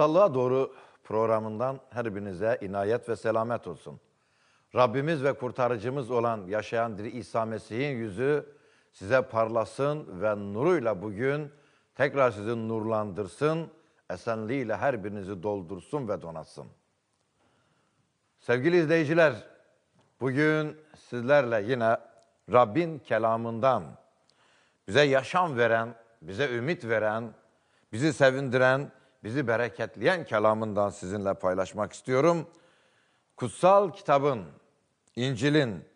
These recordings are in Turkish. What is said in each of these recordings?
Kutsallığa Doğru programından her birinize inayet ve selamet olsun. Rabbimiz ve kurtarıcımız olan yaşayan diri İsa Mesih'in yüzü size parlasın ve nuruyla bugün tekrar sizi nurlandırsın, esenliğiyle her birinizi doldursun ve donatsın. Sevgili izleyiciler, bugün sizlerle yine Rabbin kelamından bize yaşam veren, bize ümit veren, bizi sevindiren, bizi bereketleyen kelamından sizinle paylaşmak istiyorum. Kutsal kitabın, İncil'in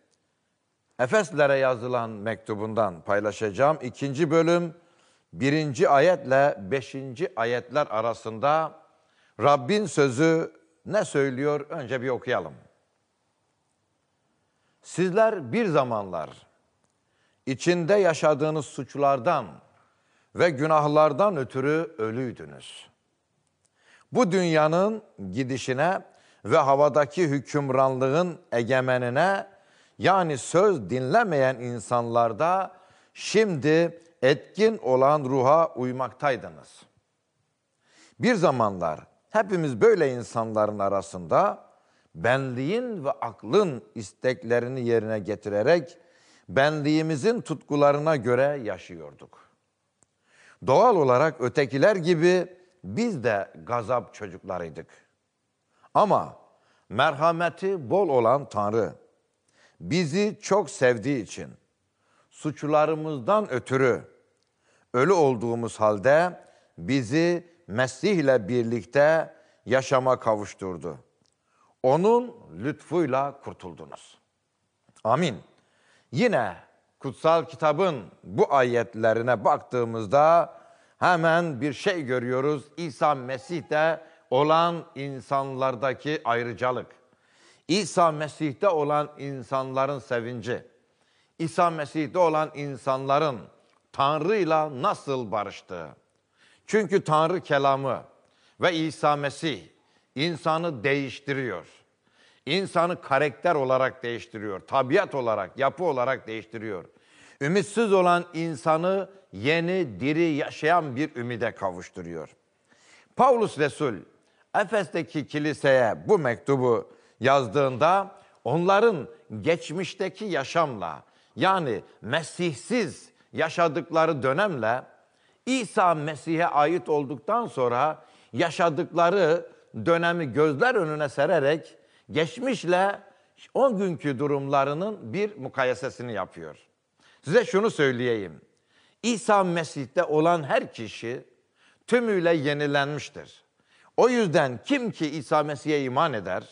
Efeslere yazılan mektubundan paylaşacağım. İkinci bölüm, birinci ayetle beşinci ayetler arasında Rabbin sözü ne söylüyor önce bir okuyalım. Sizler bir zamanlar içinde yaşadığınız suçlardan ve günahlardan ötürü ölüydünüz. Bu dünyanın gidişine ve havadaki hükümranlığın egemenine yani söz dinlemeyen insanlarda şimdi etkin olan ruha uymaktaydınız. Bir zamanlar hepimiz böyle insanların arasında benliğin ve aklın isteklerini yerine getirerek benliğimizin tutkularına göre yaşıyorduk. Doğal olarak ötekiler gibi biz de gazap çocuklarıydık. Ama merhameti bol olan Tanrı bizi çok sevdiği için suçlarımızdan ötürü ölü olduğumuz halde bizi Mesih ile birlikte yaşama kavuşturdu. Onun lütfuyla kurtuldunuz. Amin. Yine kutsal kitabın bu ayetlerine baktığımızda hemen bir şey görüyoruz. İsa Mesih'te olan insanlardaki ayrıcalık. İsa Mesih'te olan insanların sevinci. İsa Mesih'te olan insanların Tanrı'yla nasıl barıştığı. Çünkü Tanrı kelamı ve İsa Mesih insanı değiştiriyor. İnsanı karakter olarak değiştiriyor, tabiat olarak, yapı olarak değiştiriyor ümitsiz olan insanı yeni, diri, yaşayan bir ümide kavuşturuyor. Paulus Resul, Efes'teki kiliseye bu mektubu yazdığında onların geçmişteki yaşamla yani Mesihsiz yaşadıkları dönemle İsa Mesih'e ait olduktan sonra yaşadıkları dönemi gözler önüne sererek geçmişle o günkü durumlarının bir mukayesesini yapıyor. Size şunu söyleyeyim. İsa Mesih'te olan her kişi tümüyle yenilenmiştir. O yüzden kim ki İsa Mesih'e iman eder,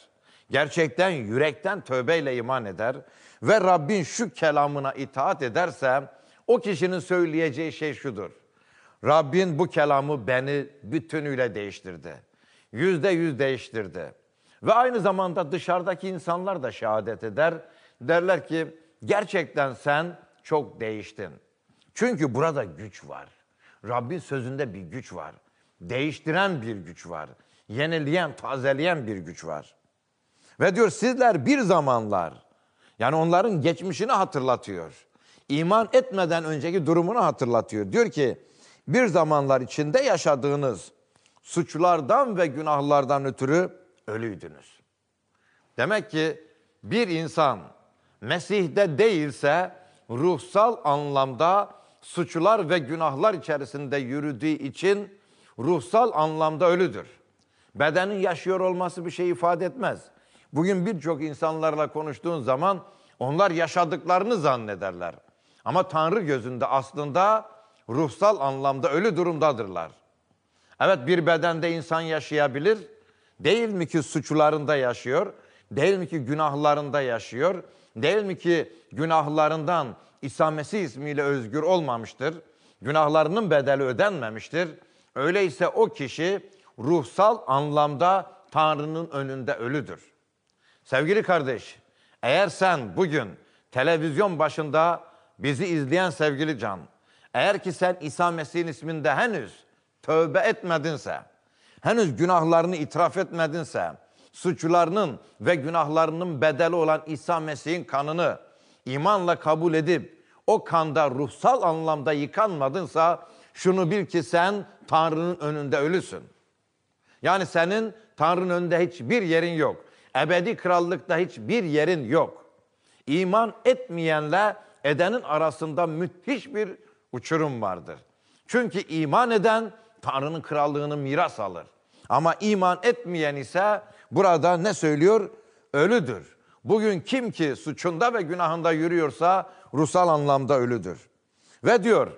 gerçekten yürekten tövbeyle iman eder ve Rabbin şu kelamına itaat ederse o kişinin söyleyeceği şey şudur. Rabbin bu kelamı beni bütünüyle değiştirdi. Yüzde yüz değiştirdi. Ve aynı zamanda dışarıdaki insanlar da şehadet eder. Derler ki gerçekten sen çok değiştin. Çünkü burada güç var. Rabbin sözünde bir güç var. Değiştiren bir güç var. Yenileyen, tazeleyen bir güç var. Ve diyor sizler bir zamanlar yani onların geçmişini hatırlatıyor. İman etmeden önceki durumunu hatırlatıyor. Diyor ki bir zamanlar içinde yaşadığınız suçlardan ve günahlardan ötürü ölüydünüz. Demek ki bir insan Mesih'te değilse ruhsal anlamda suçlar ve günahlar içerisinde yürüdüğü için ruhsal anlamda ölüdür. Bedenin yaşıyor olması bir şey ifade etmez. Bugün birçok insanlarla konuştuğun zaman onlar yaşadıklarını zannederler. Ama Tanrı gözünde aslında ruhsal anlamda ölü durumdadırlar. Evet bir bedende insan yaşayabilir. Değil mi ki suçlarında yaşıyor? Değil mi ki günahlarında yaşıyor? Değil mi ki günahlarından İsa Mesih ismiyle özgür olmamıştır. Günahlarının bedeli ödenmemiştir. Öyleyse o kişi ruhsal anlamda Tanrı'nın önünde ölüdür. Sevgili kardeş, eğer sen bugün televizyon başında bizi izleyen sevgili can, eğer ki sen İsa Mesih'in isminde henüz tövbe etmedinse, henüz günahlarını itiraf etmedinse, suçlarının ve günahlarının bedeli olan İsa Mesih'in kanını imanla kabul edip o kanda ruhsal anlamda yıkanmadınsa şunu bil ki sen Tanrı'nın önünde ölüsün. Yani senin Tanrı'nın önünde hiçbir yerin yok. Ebedi krallıkta hiçbir yerin yok. İman etmeyenle edenin arasında müthiş bir uçurum vardır. Çünkü iman eden Tanrı'nın krallığını miras alır. Ama iman etmeyen ise burada ne söylüyor? Ölüdür. Bugün kim ki suçunda ve günahında yürüyorsa ruhsal anlamda ölüdür. Ve diyor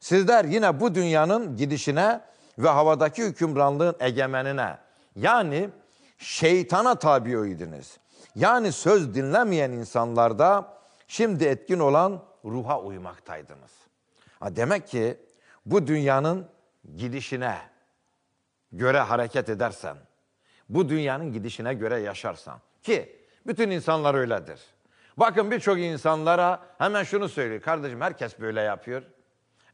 sizler yine bu dünyanın gidişine ve havadaki hükümranlığın egemenine yani şeytana tabi oydunuz. Yani söz dinlemeyen insanlarda şimdi etkin olan ruha uymaktaydınız. Ha demek ki bu dünyanın gidişine göre hareket edersen, bu dünyanın gidişine göre yaşarsan ki bütün insanlar öyledir. Bakın birçok insanlara hemen şunu söylüyor. Kardeşim herkes böyle yapıyor.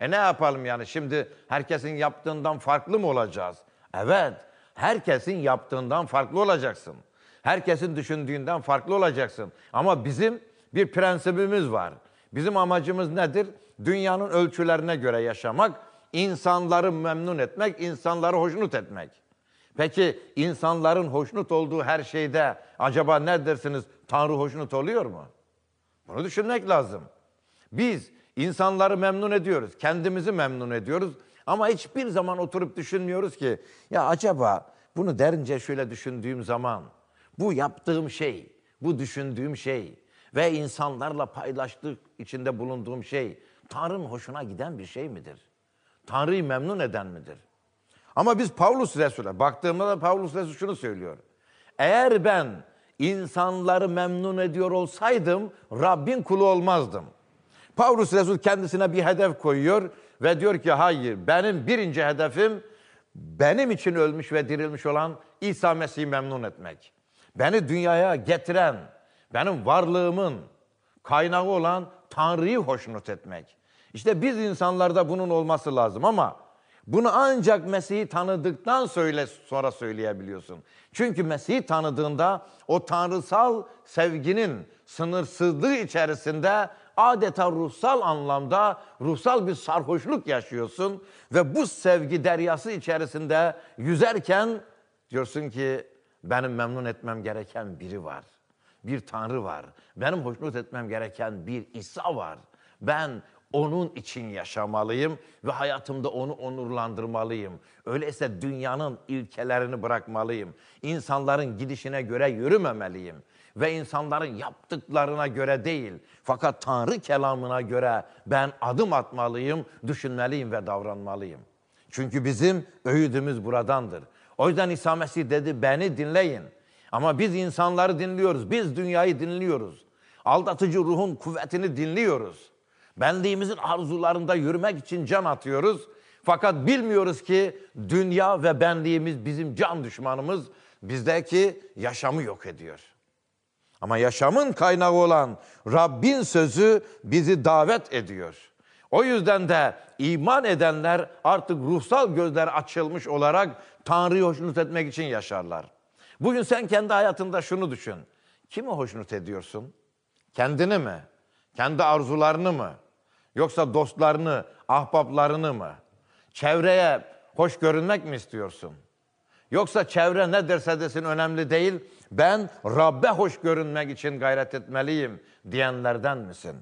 E ne yapalım yani şimdi herkesin yaptığından farklı mı olacağız? Evet, herkesin yaptığından farklı olacaksın. Herkesin düşündüğünden farklı olacaksın. Ama bizim bir prensibimiz var. Bizim amacımız nedir? Dünyanın ölçülerine göre yaşamak, insanları memnun etmek, insanları hoşnut etmek. Peki insanların hoşnut olduğu her şeyde acaba ne dersiniz Tanrı hoşnut oluyor mu? Bunu düşünmek lazım. Biz insanları memnun ediyoruz, kendimizi memnun ediyoruz ama hiçbir zaman oturup düşünmüyoruz ki ya acaba bunu derince şöyle düşündüğüm zaman bu yaptığım şey, bu düşündüğüm şey ve insanlarla paylaştık içinde bulunduğum şey Tanrı'nın hoşuna giden bir şey midir? Tanrı'yı memnun eden midir? Ama biz Paulus Resul'e baktığımda da Paulus Resul şunu söylüyor. Eğer ben insanları memnun ediyor olsaydım Rabbin kulu olmazdım. Paulus Resul kendisine bir hedef koyuyor ve diyor ki hayır benim birinci hedefim benim için ölmüş ve dirilmiş olan İsa Mesih'i memnun etmek. Beni dünyaya getiren, benim varlığımın kaynağı olan Tanrı'yı hoşnut etmek. İşte biz insanlarda bunun olması lazım ama bunu ancak Mesih'i tanıdıktan söyle, sonra söyleyebiliyorsun. Çünkü Mesih'i tanıdığında o tanrısal sevginin sınırsızlığı içerisinde adeta ruhsal anlamda ruhsal bir sarhoşluk yaşıyorsun ve bu sevgi deryası içerisinde yüzerken diyorsun ki benim memnun etmem gereken biri var. Bir tanrı var. Benim hoşnut etmem gereken bir İsa var. Ben onun için yaşamalıyım ve hayatımda onu onurlandırmalıyım. Öyleyse dünyanın ilkelerini bırakmalıyım. İnsanların gidişine göre yürümemeliyim ve insanların yaptıklarına göre değil fakat Tanrı kelamına göre ben adım atmalıyım, düşünmeliyim ve davranmalıyım. Çünkü bizim öğüdümüz buradandır. O yüzden İsa Mesih dedi beni dinleyin. Ama biz insanları dinliyoruz, biz dünyayı dinliyoruz. Aldatıcı ruhun kuvvetini dinliyoruz. Benliğimizin arzularında yürümek için can atıyoruz. Fakat bilmiyoruz ki dünya ve benliğimiz bizim can düşmanımız bizdeki yaşamı yok ediyor. Ama yaşamın kaynağı olan Rabbin sözü bizi davet ediyor. O yüzden de iman edenler artık ruhsal gözler açılmış olarak Tanrı'yı hoşnut etmek için yaşarlar. Bugün sen kendi hayatında şunu düşün. Kimi hoşnut ediyorsun? Kendini mi? Kendi arzularını mı? Yoksa dostlarını, ahbaplarını mı? Çevreye hoş görünmek mi istiyorsun? Yoksa çevre ne derse desin önemli değil, ben Rabbe hoş görünmek için gayret etmeliyim diyenlerden misin?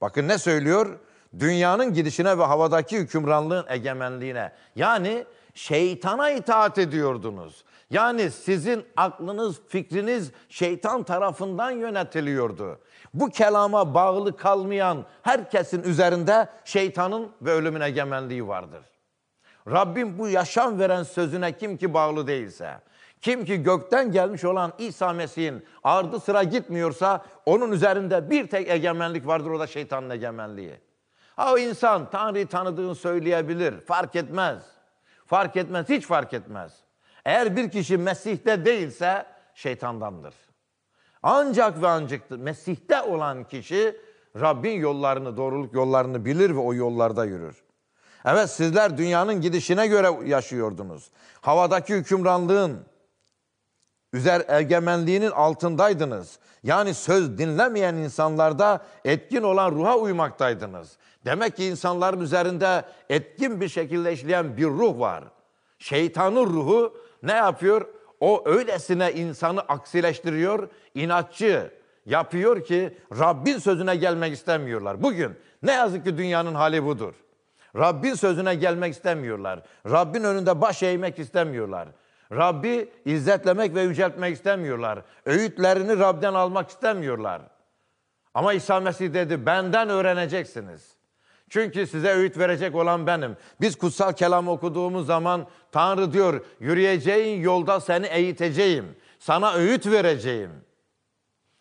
Bakın ne söylüyor? Dünyanın gidişine ve havadaki hükümranlığın egemenliğine. Yani şeytana itaat ediyordunuz. Yani sizin aklınız, fikriniz şeytan tarafından yönetiliyordu. Bu kelama bağlı kalmayan herkesin üzerinde şeytanın ve ölümün egemenliği vardır. Rabbim bu yaşam veren sözüne kim ki bağlı değilse, kim ki gökten gelmiş olan İsa Mesih'in ardı sıra gitmiyorsa onun üzerinde bir tek egemenlik vardır o da şeytanın egemenliği. Ha o insan Tanrı'yı tanıdığını söyleyebilir. Fark etmez. Fark etmez, hiç fark etmez. Eğer bir kişi Mesih'te değilse şeytandandır. Ancak ve ancak Mesih'te olan kişi Rabbin yollarını, doğruluk yollarını bilir ve o yollarda yürür. Evet sizler dünyanın gidişine göre yaşıyordunuz. Havadaki hükümranlığın, üzer egemenliğinin altındaydınız. Yani söz dinlemeyen insanlarda etkin olan ruha uymaktaydınız. Demek ki insanların üzerinde etkin bir şekilde işleyen bir ruh var. Şeytanın ruhu ne yapıyor? O öylesine insanı aksileştiriyor, inatçı yapıyor ki Rabbin sözüne gelmek istemiyorlar. Bugün ne yazık ki dünyanın hali budur. Rabbin sözüne gelmek istemiyorlar. Rabbin önünde baş eğmek istemiyorlar. Rabbi izzetlemek ve yüceltmek istemiyorlar. Öğütlerini Rab'den almak istemiyorlar. Ama İsa Mesih dedi benden öğreneceksiniz. Çünkü size öğüt verecek olan benim. Biz kutsal kelam okuduğumuz zaman Tanrı diyor yürüyeceğin yolda seni eğiteceğim. Sana öğüt vereceğim.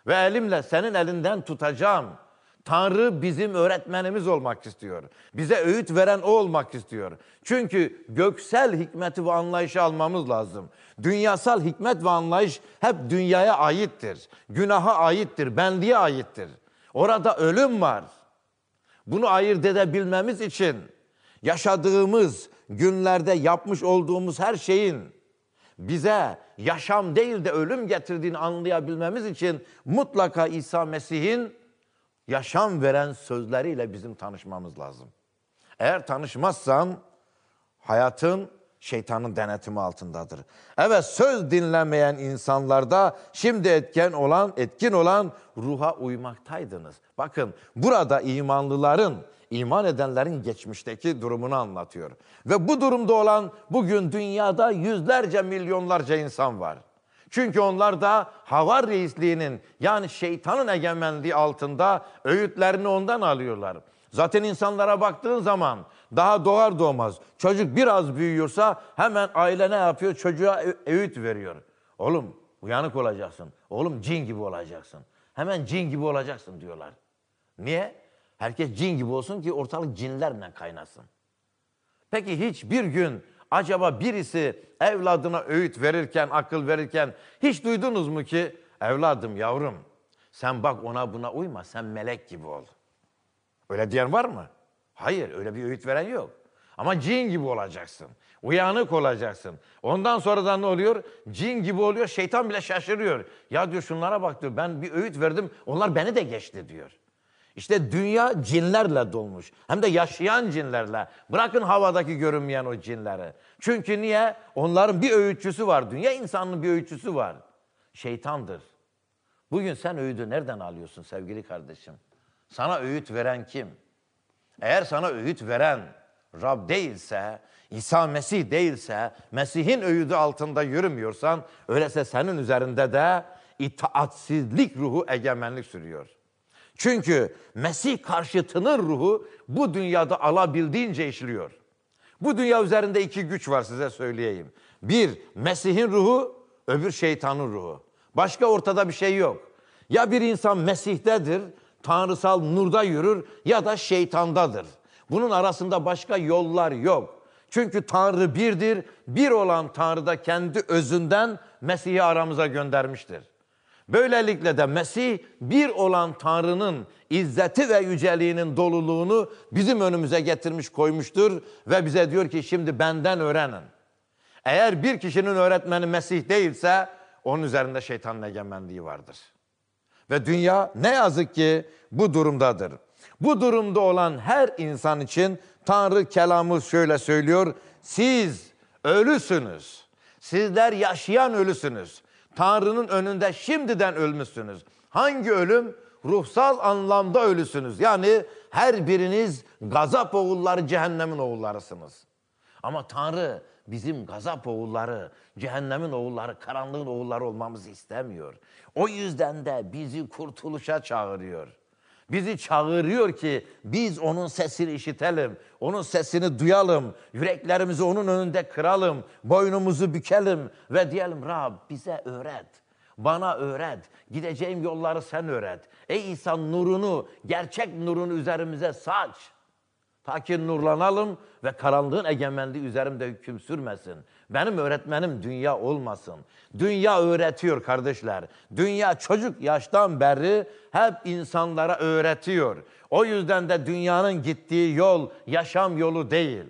Ve elimle senin elinden tutacağım. Tanrı bizim öğretmenimiz olmak istiyor. Bize öğüt veren o olmak istiyor. Çünkü göksel hikmeti ve anlayışı almamız lazım. Dünyasal hikmet ve anlayış hep dünyaya aittir. Günaha aittir, benliğe aittir. Orada ölüm var. Bunu ayırt edebilmemiz için yaşadığımız günlerde yapmış olduğumuz her şeyin bize yaşam değil de ölüm getirdiğini anlayabilmemiz için mutlaka İsa Mesih'in yaşam veren sözleriyle bizim tanışmamız lazım. Eğer tanışmazsan hayatın şeytanın denetimi altındadır. Evet söz dinlemeyen insanlarda şimdi etken olan, etkin olan ruha uymaktaydınız. Bakın burada imanlıların, iman edenlerin geçmişteki durumunu anlatıyor. Ve bu durumda olan bugün dünyada yüzlerce milyonlarca insan var. Çünkü onlar da hava reisliğinin yani şeytanın egemenliği altında öğütlerini ondan alıyorlar. Zaten insanlara baktığın zaman daha doğar doğmaz. Çocuk biraz büyüyorsa hemen aile ne yapıyor? Çocuğa öğüt veriyor. Oğlum uyanık olacaksın. Oğlum cin gibi olacaksın. Hemen cin gibi olacaksın diyorlar. Niye? Herkes cin gibi olsun ki ortalık cinlerle kaynasın. Peki hiçbir gün acaba birisi evladına öğüt verirken, akıl verirken hiç duydunuz mu ki evladım yavrum sen bak ona buna uyma sen melek gibi ol. Öyle diyen var mı? Hayır öyle bir öğüt veren yok. Ama cin gibi olacaksın. Uyanık olacaksın. Ondan sonradan ne oluyor? Cin gibi oluyor. Şeytan bile şaşırıyor. Ya diyor şunlara bak diyor. Ben bir öğüt verdim. Onlar beni de geçti diyor. İşte dünya cinlerle dolmuş. Hem de yaşayan cinlerle. Bırakın havadaki görünmeyen o cinleri. Çünkü niye? Onların bir öğütçüsü var. Dünya insanının bir öğütçüsü var. Şeytandır. Bugün sen öğüdü nereden alıyorsun sevgili kardeşim? Sana öğüt veren kim? Eğer sana öğüt veren Rab değilse, İsa Mesih değilse, Mesih'in öğüdü altında yürümüyorsan, öyleyse senin üzerinde de itaatsizlik ruhu egemenlik sürüyor. Çünkü Mesih karşıtının ruhu bu dünyada alabildiğince işliyor. Bu dünya üzerinde iki güç var size söyleyeyim. Bir, Mesih'in ruhu, öbür şeytanın ruhu. Başka ortada bir şey yok. Ya bir insan Mesih'tedir tanrısal nurda yürür ya da şeytandadır. Bunun arasında başka yollar yok. Çünkü Tanrı birdir. Bir olan Tanrı da kendi özünden Mesih'i aramıza göndermiştir. Böylelikle de Mesih bir olan Tanrı'nın izzeti ve yüceliğinin doluluğunu bizim önümüze getirmiş koymuştur ve bize diyor ki şimdi benden öğrenin. Eğer bir kişinin öğretmeni Mesih değilse onun üzerinde şeytanın egemenliği vardır.'' Ve dünya ne yazık ki bu durumdadır. Bu durumda olan her insan için Tanrı kelamı şöyle söylüyor. Siz ölüsünüz. Sizler yaşayan ölüsünüz. Tanrı'nın önünde şimdiden ölmüşsünüz. Hangi ölüm? Ruhsal anlamda ölüsünüz. Yani her biriniz gazap oğulları, cehennemin oğullarısınız. Ama Tanrı bizim gazap oğulları, cehennemin oğulları, karanlığın oğulları olmamızı istemiyor. O yüzden de bizi kurtuluşa çağırıyor. Bizi çağırıyor ki biz onun sesini işitelim, onun sesini duyalım, yüreklerimizi onun önünde kıralım, boynumuzu bükelim ve diyelim Rab bize öğret.'' bana öğret. Gideceğim yolları sen öğret. Ey insan nurunu, gerçek nurunu üzerimize saç. Ta ki nurlanalım ve karanlığın egemenliği üzerimde hüküm sürmesin. Benim öğretmenim dünya olmasın. Dünya öğretiyor kardeşler. Dünya çocuk yaştan beri hep insanlara öğretiyor. O yüzden de dünyanın gittiği yol yaşam yolu değil.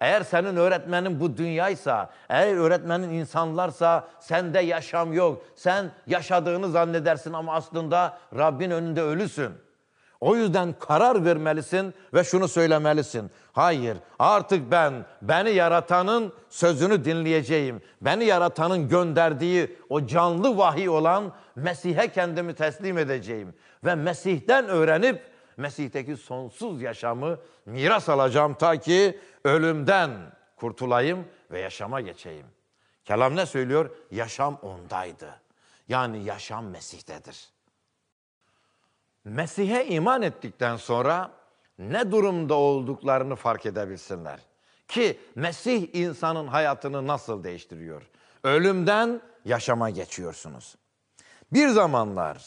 Eğer senin öğretmenin bu dünyaysa, eğer öğretmenin insanlarsa sende yaşam yok. Sen yaşadığını zannedersin ama aslında Rabbin önünde ölüsün. O yüzden karar vermelisin ve şunu söylemelisin. Hayır artık ben beni yaratanın sözünü dinleyeceğim. Beni yaratanın gönderdiği o canlı vahiy olan Mesih'e kendimi teslim edeceğim. Ve Mesih'ten öğrenip Mesih'teki sonsuz yaşamı miras alacağım ta ki ölümden kurtulayım ve yaşama geçeyim. Kelam ne söylüyor? Yaşam ondaydı. Yani yaşam Mesih'tedir. Mesih'e iman ettikten sonra ne durumda olduklarını fark edebilsinler. Ki Mesih insanın hayatını nasıl değiştiriyor? Ölümden yaşama geçiyorsunuz. Bir zamanlar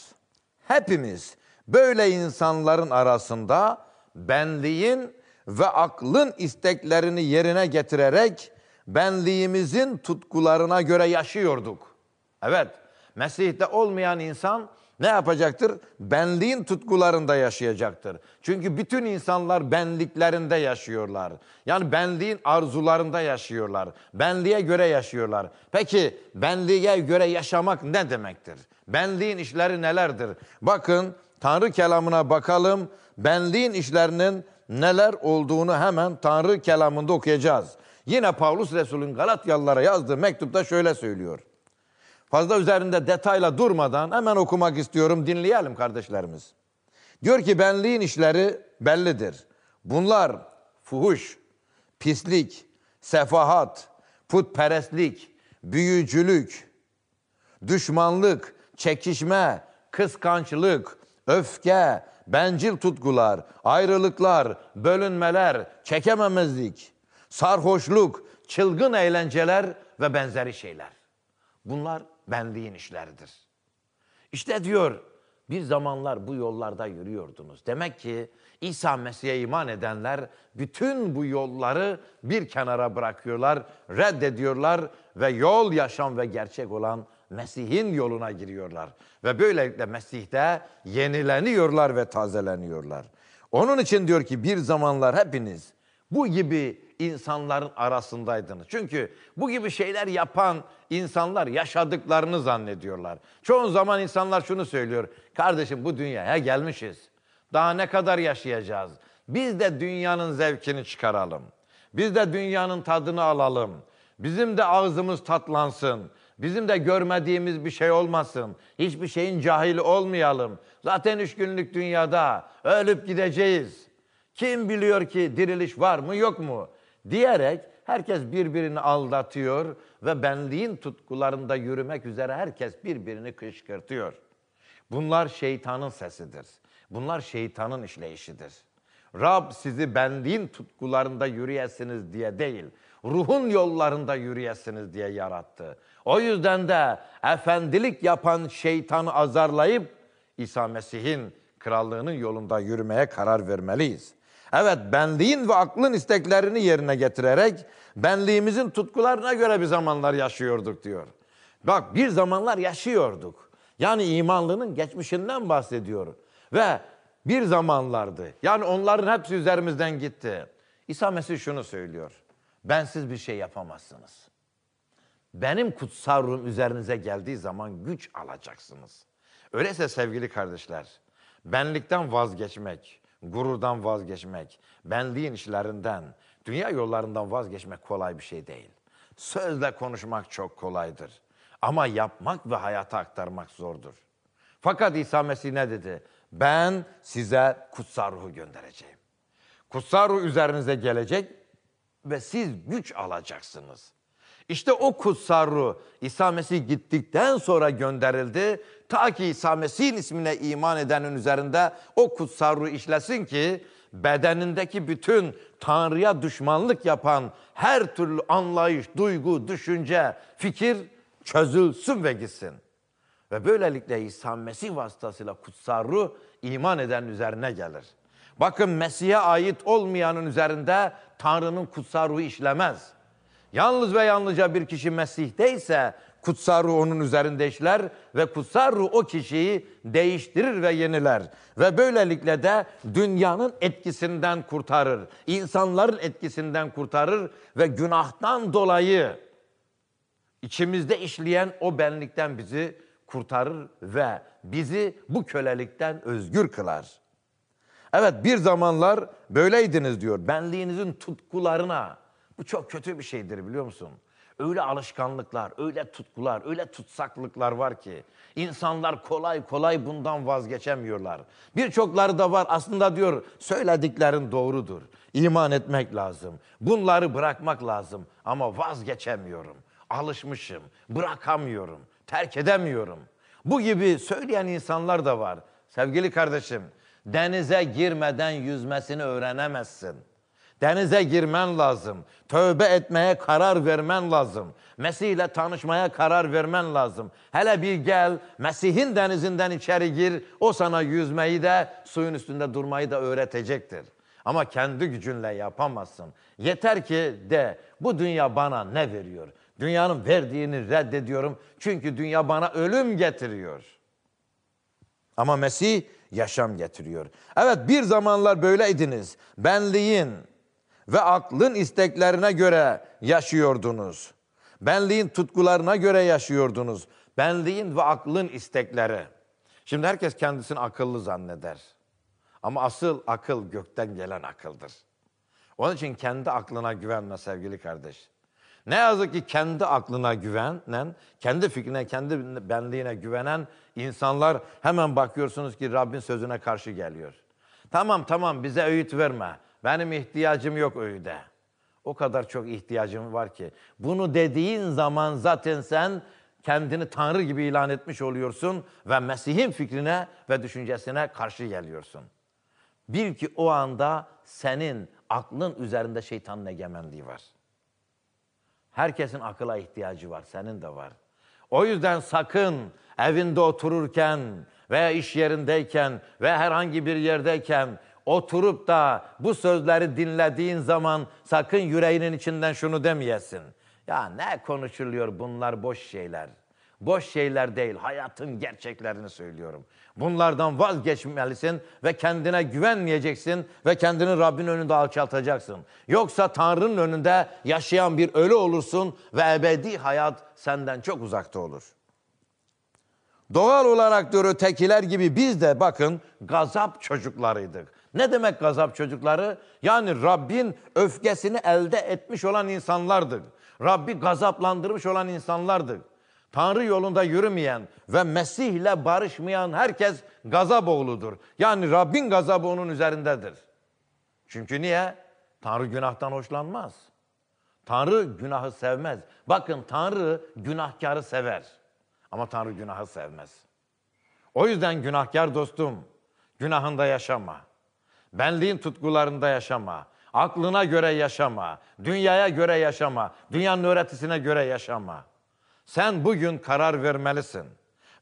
hepimiz böyle insanların arasında benliğin ve aklın isteklerini yerine getirerek benliğimizin tutkularına göre yaşıyorduk. Evet, Mesih'te olmayan insan ne yapacaktır? Benliğin tutkularında yaşayacaktır. Çünkü bütün insanlar benliklerinde yaşıyorlar. Yani benliğin arzularında yaşıyorlar. Benliğe göre yaşıyorlar. Peki benliğe göre yaşamak ne demektir? Benliğin işleri nelerdir? Bakın Tanrı kelamına bakalım. Benliğin işlerinin neler olduğunu hemen Tanrı kelamında okuyacağız. Yine Paulus Resul'ün Galatyalılara yazdığı mektupta şöyle söylüyor. Fazla üzerinde detayla durmadan hemen okumak istiyorum. Dinleyelim kardeşlerimiz. Diyor ki benliğin işleri bellidir. Bunlar fuhuş, pislik, sefahat, putperestlik, büyücülük, düşmanlık, çekişme, kıskançlık, öfke, bencil tutkular, ayrılıklar, bölünmeler, çekememezlik, sarhoşluk, çılgın eğlenceler ve benzeri şeyler. Bunlar benliğin işleridir. İşte diyor bir zamanlar bu yollarda yürüyordunuz. Demek ki İsa Mesih'e iman edenler bütün bu yolları bir kenara bırakıyorlar, reddediyorlar ve yol yaşam ve gerçek olan Mesih'in yoluna giriyorlar. Ve böylelikle Mesih'te yenileniyorlar ve tazeleniyorlar. Onun için diyor ki bir zamanlar hepiniz bu gibi insanların arasındaydınız. Çünkü bu gibi şeyler yapan insanlar yaşadıklarını zannediyorlar. Çoğun zaman insanlar şunu söylüyor. Kardeşim bu dünyaya gelmişiz. Daha ne kadar yaşayacağız? Biz de dünyanın zevkini çıkaralım. Biz de dünyanın tadını alalım. Bizim de ağzımız tatlansın. Bizim de görmediğimiz bir şey olmasın. Hiçbir şeyin cahili olmayalım. Zaten üç günlük dünyada ölüp gideceğiz. Kim biliyor ki diriliş var mı yok mu? diyerek herkes birbirini aldatıyor ve benliğin tutkularında yürümek üzere herkes birbirini kışkırtıyor. Bunlar şeytanın sesidir. Bunlar şeytanın işleyişidir. Rab sizi benliğin tutkularında yürüyesiniz diye değil, ruhun yollarında yürüyesiniz diye yarattı. O yüzden de efendilik yapan şeytanı azarlayıp İsa Mesih'in krallığının yolunda yürümeye karar vermeliyiz. Evet benliğin ve aklın isteklerini yerine getirerek benliğimizin tutkularına göre bir zamanlar yaşıyorduk diyor. Bak bir zamanlar yaşıyorduk. Yani imanlının geçmişinden bahsediyor. Ve bir zamanlardı. Yani onların hepsi üzerimizden gitti. İsa Mesih şunu söylüyor. Bensiz bir şey yapamazsınız. Benim kutsal ruhum üzerinize geldiği zaman güç alacaksınız. Öyleyse sevgili kardeşler, benlikten vazgeçmek, gururdan vazgeçmek, benliğin işlerinden, dünya yollarından vazgeçmek kolay bir şey değil. Sözle konuşmak çok kolaydır. Ama yapmak ve hayata aktarmak zordur. Fakat İsa Mesih ne dedi? Ben size kutsal ruhu göndereceğim. Kutsal ruh üzerinize gelecek ve siz güç alacaksınız. İşte o kutsar ruh İsa Mesih gittikten sonra gönderildi. Ta ki İsa Mesih'in ismine iman edenin üzerinde o kutsar ruh işlesin ki bedenindeki bütün Tanrı'ya düşmanlık yapan her türlü anlayış, duygu, düşünce, fikir çözülsün ve gitsin. Ve böylelikle İsa Mesih vasıtasıyla kutsar ruh iman eden üzerine gelir. Bakın Mesih'e ait olmayanın üzerinde Tanrı'nın kutsar ruhu işlemez. Yalnız ve yalnızca bir kişi Mesih'te ise kutsal ruh onun üzerinde işler ve kutsal ruh o kişiyi değiştirir ve yeniler. Ve böylelikle de dünyanın etkisinden kurtarır. insanların etkisinden kurtarır ve günahtan dolayı içimizde işleyen o benlikten bizi kurtarır ve bizi bu kölelikten özgür kılar. Evet bir zamanlar böyleydiniz diyor. Benliğinizin tutkularına, bu çok kötü bir şeydir biliyor musun? Öyle alışkanlıklar, öyle tutkular, öyle tutsaklıklar var ki insanlar kolay kolay bundan vazgeçemiyorlar. Birçokları da var aslında diyor söylediklerin doğrudur. İman etmek lazım. Bunları bırakmak lazım ama vazgeçemiyorum. Alışmışım, bırakamıyorum, terk edemiyorum. Bu gibi söyleyen insanlar da var. Sevgili kardeşim, denize girmeden yüzmesini öğrenemezsin. Denize girmen lazım. Tövbe etmeye karar vermen lazım. Mesih ile tanışmaya karar vermen lazım. Hele bir gel, Mesih'in denizinden içeri gir. O sana yüzmeyi de, suyun üstünde durmayı da öğretecektir. Ama kendi gücünle yapamazsın. Yeter ki de bu dünya bana ne veriyor? Dünyanın verdiğini reddediyorum. Çünkü dünya bana ölüm getiriyor. Ama Mesih yaşam getiriyor. Evet bir zamanlar böyleydiniz. Benliğin, ve aklın isteklerine göre yaşıyordunuz. Benliğin tutkularına göre yaşıyordunuz. Benliğin ve aklın istekleri. Şimdi herkes kendisini akıllı zanneder. Ama asıl akıl gökten gelen akıldır. Onun için kendi aklına güvenme sevgili kardeş. Ne yazık ki kendi aklına güvenen, kendi fikrine, kendi benliğine güvenen insanlar hemen bakıyorsunuz ki Rabbin sözüne karşı geliyor. Tamam tamam bize öğüt verme. Benim ihtiyacım yok öyle. O kadar çok ihtiyacım var ki. Bunu dediğin zaman zaten sen kendini Tanrı gibi ilan etmiş oluyorsun ve Mesih'in fikrine ve düşüncesine karşı geliyorsun. Bil ki o anda senin aklın üzerinde şeytanın egemenliği var. Herkesin akıla ihtiyacı var, senin de var. O yüzden sakın evinde otururken veya iş yerindeyken ve herhangi bir yerdeyken oturup da bu sözleri dinlediğin zaman sakın yüreğinin içinden şunu demeyesin. Ya ne konuşuluyor bunlar boş şeyler. Boş şeyler değil, hayatın gerçeklerini söylüyorum. Bunlardan vazgeçmelisin ve kendine güvenmeyeceksin ve kendini Rabbin önünde alçaltacaksın. Yoksa Tanrı'nın önünde yaşayan bir ölü olursun ve ebedi hayat senden çok uzakta olur. Doğal olarak diyor ötekiler gibi biz de bakın gazap çocuklarıydık. Ne demek gazap çocukları? Yani Rabbin öfkesini elde etmiş olan insanlardır. Rabbi gazaplandırmış olan insanlardır. Tanrı yolunda yürümeyen ve Mesih ile barışmayan herkes gazap oğludur. Yani Rabbin gazabı onun üzerindedir. Çünkü niye? Tanrı günahtan hoşlanmaz. Tanrı günahı sevmez. Bakın Tanrı günahkarı sever. Ama Tanrı günahı sevmez. O yüzden günahkar dostum, günahında yaşama. Benliğin tutkularında yaşama. Aklına göre yaşama. Dünyaya göre yaşama. Dünyanın öğretisine göre yaşama. Sen bugün karar vermelisin.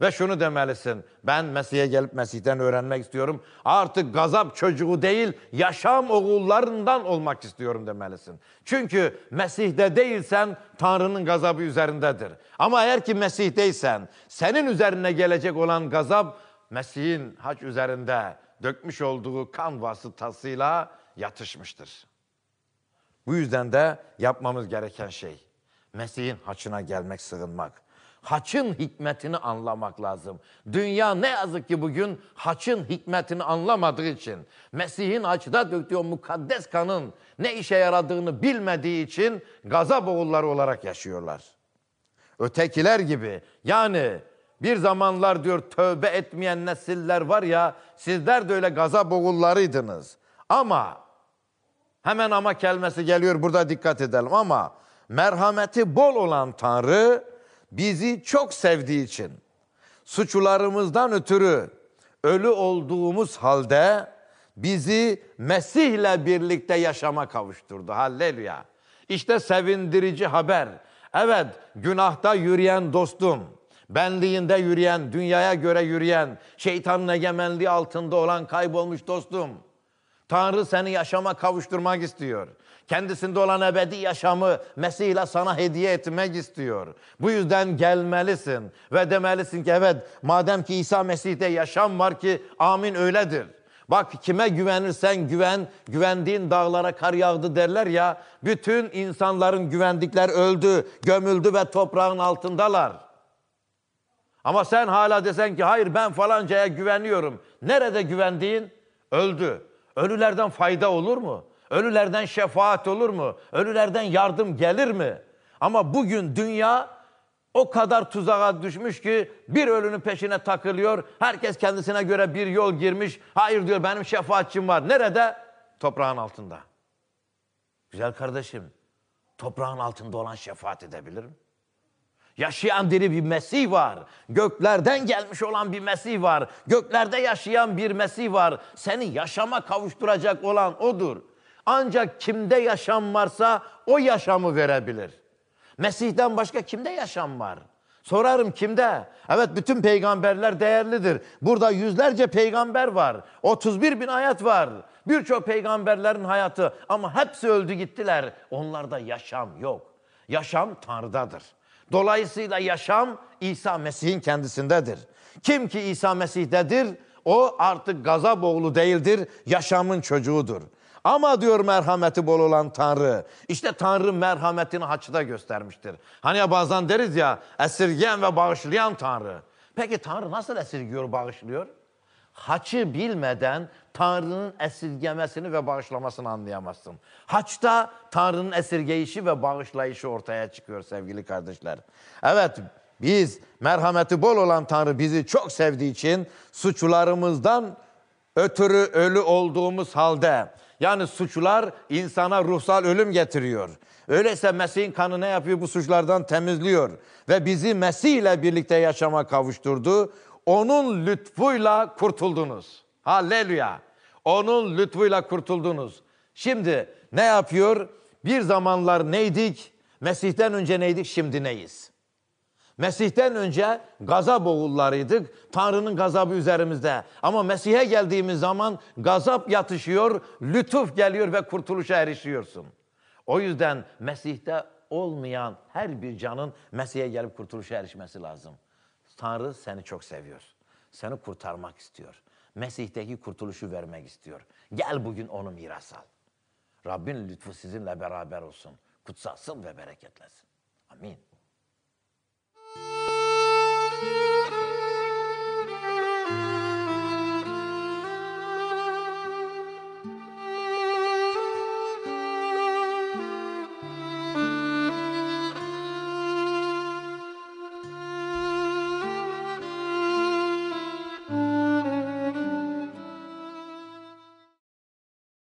Ve şunu demelisin. Ben Mesih'e gelip Mesih'ten öğrenmek istiyorum. Artık gazap çocuğu değil, yaşam oğullarından olmak istiyorum demelisin. Çünkü Mesih'te değilsen Tanrı'nın gazabı üzerindedir. Ama eğer ki Mesih'teysen senin üzerine gelecek olan gazap Mesih'in haç üzerinde dökmüş olduğu kan vasıtasıyla yatışmıştır. Bu yüzden de yapmamız gereken şey Mesih'in haçına gelmek, sığınmak. Haçın hikmetini anlamak lazım. Dünya ne yazık ki bugün haçın hikmetini anlamadığı için, Mesih'in haçta döktüğü mukaddes kanın ne işe yaradığını bilmediği için gazap oğulları olarak yaşıyorlar. Ötekiler gibi yani bir zamanlar diyor tövbe etmeyen nesiller var ya sizler de öyle gaza boğullarıydınız. Ama hemen ama kelimesi geliyor burada dikkat edelim ama merhameti bol olan Tanrı bizi çok sevdiği için suçlarımızdan ötürü ölü olduğumuz halde bizi Mesih ile birlikte yaşama kavuşturdu. Halleluya. İşte sevindirici haber. Evet günahta yürüyen dostum Benliğinde yürüyen, dünyaya göre yürüyen, şeytanın egemenliği altında olan kaybolmuş dostum. Tanrı seni yaşama kavuşturmak istiyor. Kendisinde olan ebedi yaşamı Mesih ile sana hediye etmek istiyor. Bu yüzden gelmelisin ve demelisin ki evet madem ki İsa Mesih'te yaşam var ki amin öyledir. Bak kime güvenirsen güven, güvendiğin dağlara kar yağdı derler ya. Bütün insanların güvendikler öldü, gömüldü ve toprağın altındalar. Ama sen hala desen ki hayır ben falancaya güveniyorum. Nerede güvendiğin? Öldü. Ölülerden fayda olur mu? Ölülerden şefaat olur mu? Ölülerden yardım gelir mi? Ama bugün dünya o kadar tuzağa düşmüş ki bir ölünün peşine takılıyor. Herkes kendisine göre bir yol girmiş. Hayır diyor benim şefaatçim var. Nerede? Toprağın altında. Güzel kardeşim, toprağın altında olan şefaat edebilir mi? Yaşayan diri bir Mesih var. Göklerden gelmiş olan bir Mesih var. Göklerde yaşayan bir Mesih var. Seni yaşama kavuşturacak olan odur. Ancak kimde yaşam varsa o yaşamı verebilir. Mesih'ten başka kimde yaşam var? Sorarım kimde? Evet bütün peygamberler değerlidir. Burada yüzlerce peygamber var. 31 bin hayat var. Birçok peygamberlerin hayatı ama hepsi öldü gittiler. Onlarda yaşam yok. Yaşam Tanrı'dadır. Dolayısıyla yaşam İsa Mesih'in kendisindedir. Kim ki İsa Mesih'tedir, o artık gazap oğlu değildir, yaşamın çocuğudur. Ama diyor merhameti bol olan Tanrı. İşte Tanrı merhametini haçta göstermiştir. Hani ya bazen deriz ya esirgeyen ve bağışlayan Tanrı. Peki Tanrı nasıl esirgiyor, bağışlıyor? Haçı bilmeden Tanrı'nın esirgemesini ve bağışlamasını anlayamazsın. Haçta Tanrı'nın esirgeyişi ve bağışlayışı ortaya çıkıyor sevgili kardeşler. Evet biz merhameti bol olan Tanrı bizi çok sevdiği için suçlarımızdan ötürü ölü olduğumuz halde yani suçlar insana ruhsal ölüm getiriyor. Öyleyse Mesih'in kanı ne yapıyor? Bu suçlardan temizliyor. Ve bizi Mesih ile birlikte yaşama kavuşturdu. Onun lütfuyla kurtuldunuz. Halleluya. Onun lütfuyla kurtuldunuz. Şimdi ne yapıyor? Bir zamanlar neydik? Mesih'ten önce neydik? Şimdi neyiz? Mesih'ten önce gazap oğullarıydık. Tanrı'nın gazabı üzerimizde. Ama Mesih'e geldiğimiz zaman gazap yatışıyor, lütuf geliyor ve kurtuluşa erişiyorsun. O yüzden Mesih'te olmayan her bir canın Mesih'e gelip kurtuluşa erişmesi lazım. Tanrı seni çok seviyor. Seni kurtarmak istiyor. Mesih'teki kurtuluşu vermek istiyor. Gel bugün onu miras al. Rabbin lütfu sizinle beraber olsun. kutsalsın ve bereketlesin. Amin. Müzik